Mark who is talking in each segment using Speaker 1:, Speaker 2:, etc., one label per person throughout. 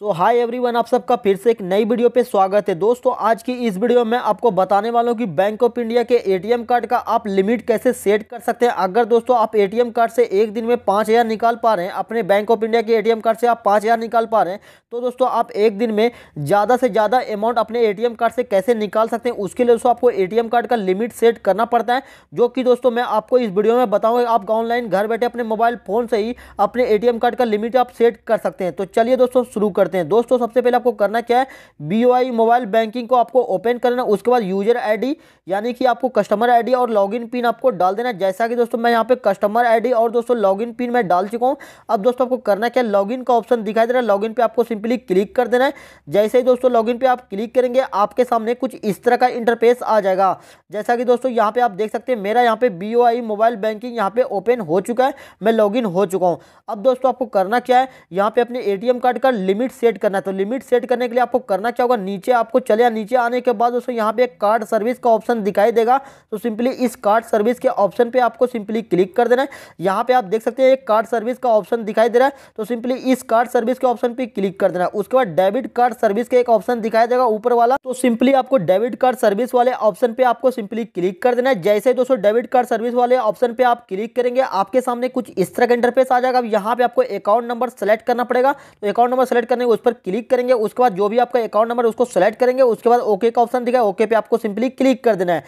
Speaker 1: सो hi everyone आप सबका फिर से एक नई वीडियो पे स्वागत है दोस्तों आज की इस वीडियो में आपको बताने वाला हूँ कि बैंक ऑफ इंडिया के एटीएम कार्ड का आप लिमिट कैसे सेट कर सकते हैं अगर दोस्तों आप एटीएम कार्ड से एक दिन में पाँच हज़ार निकाल पा रहे हैं अपने बैंक ऑफ इंडिया के एटीएम कार्ड से आप पाँच हज़ार निकाल पा रहे हैं तो दोस्तों आप एक दिन में ज़्यादा से ज़्यादा अमाउंट अपने ए कार्ड से कैसे निकाल सकते हैं उसके लिए दोस्तों आपको ए कार्ड का लिमिट सेट करना पड़ता है जो कि दोस्तों मैं आपको इस वीडियो में बताऊँगा आप ऑनलाइन घर बैठे अपने मोबाइल फ़ोन से ही अपने ए कार्ड का लिमिट आप सेट कर सकते हैं तो चलिए दोस्तों शुरू कर करते हैं दोस्तों सबसे पहले आपको करना क्या है बी मोबाइल बैंकिंग को आपको ओपन करना उसके बाद यूजर आई यानी कि आपको कस्टमर आई और लॉगिन पिन आपको डाल देना जैसा कि दोस्तों मैं यहाँ पे कस्टमर आई और दोस्तों लॉगिन पिन मैं डाल चुका हूँ अब दोस्तों आपको करना क्या लॉगिन का ऑप्शन दिखाई दे रहा है लॉगिन पे आपको सिंपली क्लिक कर देना है जैसे ही दोस्तों लॉगिन पे आप क्लिक करेंगे आपके सामने कुछ इस तरह का इंटरफेस आ जाएगा जैसा कि दोस्तों यहाँ पे आप देख सकते हैं मेरा यहाँ पे बी मोबाइल बैंकिंग यहाँ पे ओपन हो चुका है मैं लॉगिन हो चुका हूँ अब दोस्तों आपको करना क्या है यहाँ पे अपने ए कार्ड का लिमिट सेट करना है तो लिमिट सेट करने के लिए आपको करना क्या होगा नीचे आपको चले या नीचे आने के बाद दोस्तों यहाँ पे एक कार्ड सर्विस का ऑप्शन दिखाई देगा तो सिंपली इस कार्ड सर्विस के ऑप्शन पे आपको सिंपली क्लिक कर देना है यहाँ पे आप देख सकते हैं एक कार्ड सर्विस का ऑप्शन दिखाई दे रहा है तो सिंपली इस कार्ड सर्विस के ऑप्शन पर क्लिक कर देना है उसके बाद डेबिट कार्ड सर्विस का एक ऑप्शन दिखाई देगा ऊपर वाला तो सिंपली आपको डेबिट कार्ड सर्विस वाले ऑप्शन पर आपको सिंपली क्लिक कर देना है जैसे दोस्तों डेबिट कार्ड सर्विस वाले ऑप्शन पर आप क्लिक करेंगे आपके सामने कुछ इस तरह का इंटरफेस आ जाएगा यहाँ पे आपको अकाउंट नंबर सेलेक्ट करना पड़ेगा तो अकाउंट नंबर सेलेक्ट करने में उस पर क्लिक करेंगे उसके बाद जो भी आपका अकाउंट नंबर उसको सेलेक्ट करेंगे उसके बाद ओके का ऑप्शन दिखाए ओके पे आपको सिंपली क्लिक कर देना है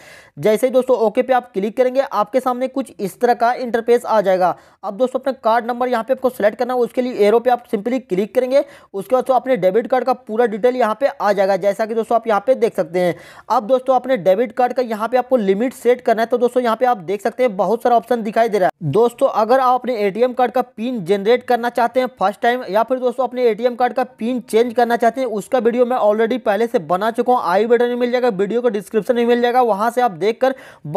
Speaker 1: जैसे ही दोस्तों ओके पे आप क्लिक करेंगे आपके सामने कुछ इस तरह का इंटरफेस आ जाएगा अब दोस्तों अपना कार्ड नंबर यहाँ पे आपको सेलेक्ट करना है उसके लिए एरो पे आप सिंपली क्लिक करेंगे उसके बाद तो अपने डेबिट कार्ड का पूरा डिटेल यहाँ पे आ जाएगा जैसा कि दोस्तों आप यहाँ पे देख सकते हैं अब दोस्तों अपने डेबिट कार्ड का यहाँ पे आपको लिमिट सेट करना है तो दोस्तों यहाँ पे आप देख सकते हैं बहुत सारा ऑप्शन दिखाई दे रहा है दोस्तों अगर आप अपने ए कार्ड का पिन जनरेट करना चाहते हैं फर्स्ट टाइम या फिर दोस्तों अपने ए कार्ड का पिन चेंज करना चाहते हैं उसका वीडियो मैं ऑलरेडी पहले से बना चुका हूँ आई बटन में मिल जाएगा वीडियो को डिस्क्रिप्शन में मिल जाएगा वहाँ से आप देख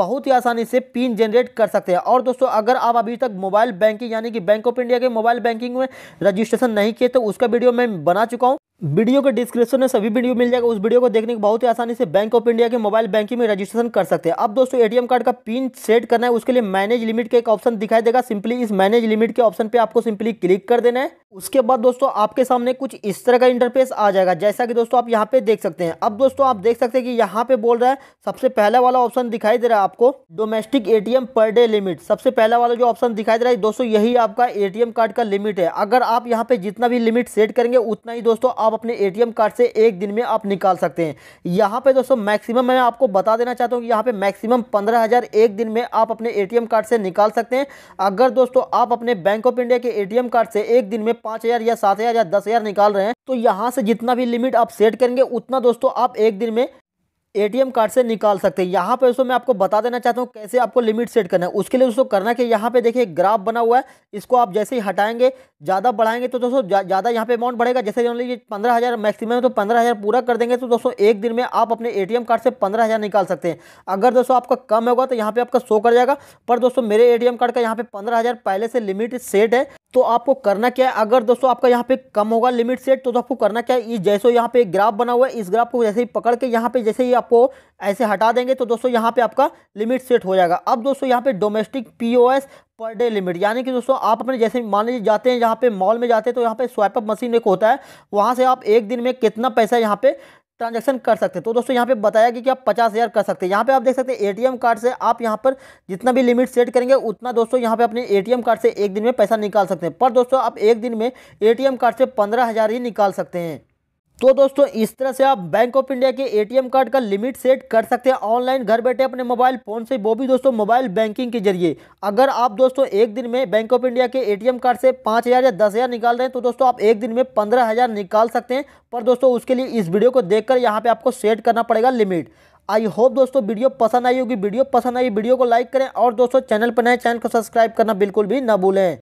Speaker 1: बहुत ही आसानी से पिन जनरेट कर सकते हैं और दोस्तों अगर आप अभी तक मोबाइल बैंकिंग यानी कि बैंक ऑफ इंडिया के मोबाइल बैंकिंग में रजिस्ट्रेशन नहीं किए तो उसका वीडियो मैं बना चुका हूँ वीडियो के डिस्क्रिप्शन में सभी वीडियो मिल जाएगा उस वीडियो को देखने के बहुत ही आसानी से बैंक ऑफ इंडिया के मोबाइल बैंकिंग में रजिस्ट्रेशन कर सकते हैं अब दोस्तों एटीएम कार्ड का पिन सेट करना है उसके लिए मैनेज लिमिट का एक ऑप्शन दिखाई देगा सिंपली इस मैनेज लिमिट के ऑप्शन पे आपको सिंपली क्लिक कर देना है उसके बाद दोस्तों आपके सामने कुछ इस तरह का इंटरफेस आ जाएगा जैसा कि दोस्तों आप यहाँ पे देख सकते हैं अब दोस्तों आप देख सकते हैं कि यहाँ पे बोल रहा है सबसे पहला वाला ऑप्शन दिखाई दे रहा है आपको domestic ATM per day limit सबसे पहला वाला जो ऑप्शन दिखाई दे रहा है दोस्तों यही आपका एटीएम कार्ड का लिमिट है अगर आप यहाँ पे जितना भी लिमिट सेट करेंगे उतना ही दोस्तों आप आप अपने ए कार्ड से एक दिन में आप निकाल सकते हैं यहाँ पर दोस्तों मैक्सिमम मैं आपको बता देना चाहता हूँ कि यहाँ पर मैक्सिमम पंद्रह एक दिन में आप अपने ए कार्ड से निकाल सकते हैं अगर दोस्तों आप अपने बैंक ऑफ इंडिया के ए कार्ड से एक दिन में पाँच या सात या दस निकाल रहे हैं तो यहाँ से जितना भी लिमिट आप सेट करेंगे उतना दोस्तों आप एक दिन में एटीएम कार्ड से निकाल सकते हैं यहाँ पे दोस्तों मैं आपको बता देना चाहता हूँ कैसे आपको लिमिट सेट करना है उसके लिए दोस्तों करना कि यहाँ पे देखिए ग्राफ बना हुआ है इसको आप जैसे ही हटाएंगे ज़्यादा बढ़ाएंगे तो दोस्तों ज़्यादा यहाँ पे अमाउंट बढ़ेगा जैसे जान लीजिए पंद्रह हज़ार मैक्सिमम तो पंद्रह हज़ार पूरा कर देंगे तो दोस्तों एक दिन में आप अपने ए कार्ड से पंद्रह हज़ार निकाल सकते हैं अगर दोस्तों आपका कम होगा तो यहाँ पर आपका शो कर जाएगा पर दोस्तों मेरे ए कार्ड का यहाँ पर पंद्रह पहले से लिमिट सेट है तो आपको करना क्या है अगर दोस्तों आपका यहाँ पे कम होगा लिमिट सेट तो, तो आपको करना क्या है जैसे यहाँ पे ग्राफ बना हुआ है इस ग्राफ को जैसे ही पकड़ के यहाँ पे जैसे ही आपको ऐसे हटा देंगे तो दोस्तों यहाँ पे आपका लिमिट सेट हो जाएगा अब दोस्तों यहाँ पे domestic POS per day limit यानी कि दोस्तों आप अपने जैसे मान लीजिए जाते हैं यहाँ पे मॉल में जाते हैं तो यहाँ पे स्वाइपअप मशीन एक होता है वहाँ से आप एक दिन में कितना पैसा यहाँ पे ट्रांजेक्शन कर सकते हैं तो दोस्तों यहाँ पे बताया कि, कि आप पचास हज़ार कर सकते हैं यहाँ पे आप देख सकते हैं एटीएम कार्ड से आप यहाँ पर जितना भी लिमिट सेट करेंगे उतना दोस्तों यहाँ पे अपने एटीएम कार्ड से एक दिन में पैसा निकाल सकते हैं पर दोस्तों आप एक दिन में एटीएम कार्ड से पंद्रह हज़ार ही निकाल सकते हैं तो दोस्तों इस तरह से आप बैंक ऑफ इंडिया के एटीएम कार्ड का लिमिट सेट कर सकते हैं ऑनलाइन घर बैठे अपने मोबाइल फ़ोन से वो भी दोस्तों मोबाइल बैंकिंग के जरिए अगर आप दोस्तों एक दिन में बैंक ऑफ इंडिया के एटीएम कार्ड से पाँच हज़ार या दस हज़ार निकाल रहे हैं तो दोस्तों आप एक दिन में पंद्रह हज़ार निकाल सकते हैं पर दोस्तों उसके लिए इस वीडियो को देख कर यहाँ पर आपको सेट करना पड़ेगा लिमिट आई होप दोस्तों वीडियो पसंद आई होगी वीडियो पसंद आई वीडियो को लाइक करें और दोस्तों चैनल पर नए चैनल को सब्सक्राइब करना बिल्कुल भी ना भूलें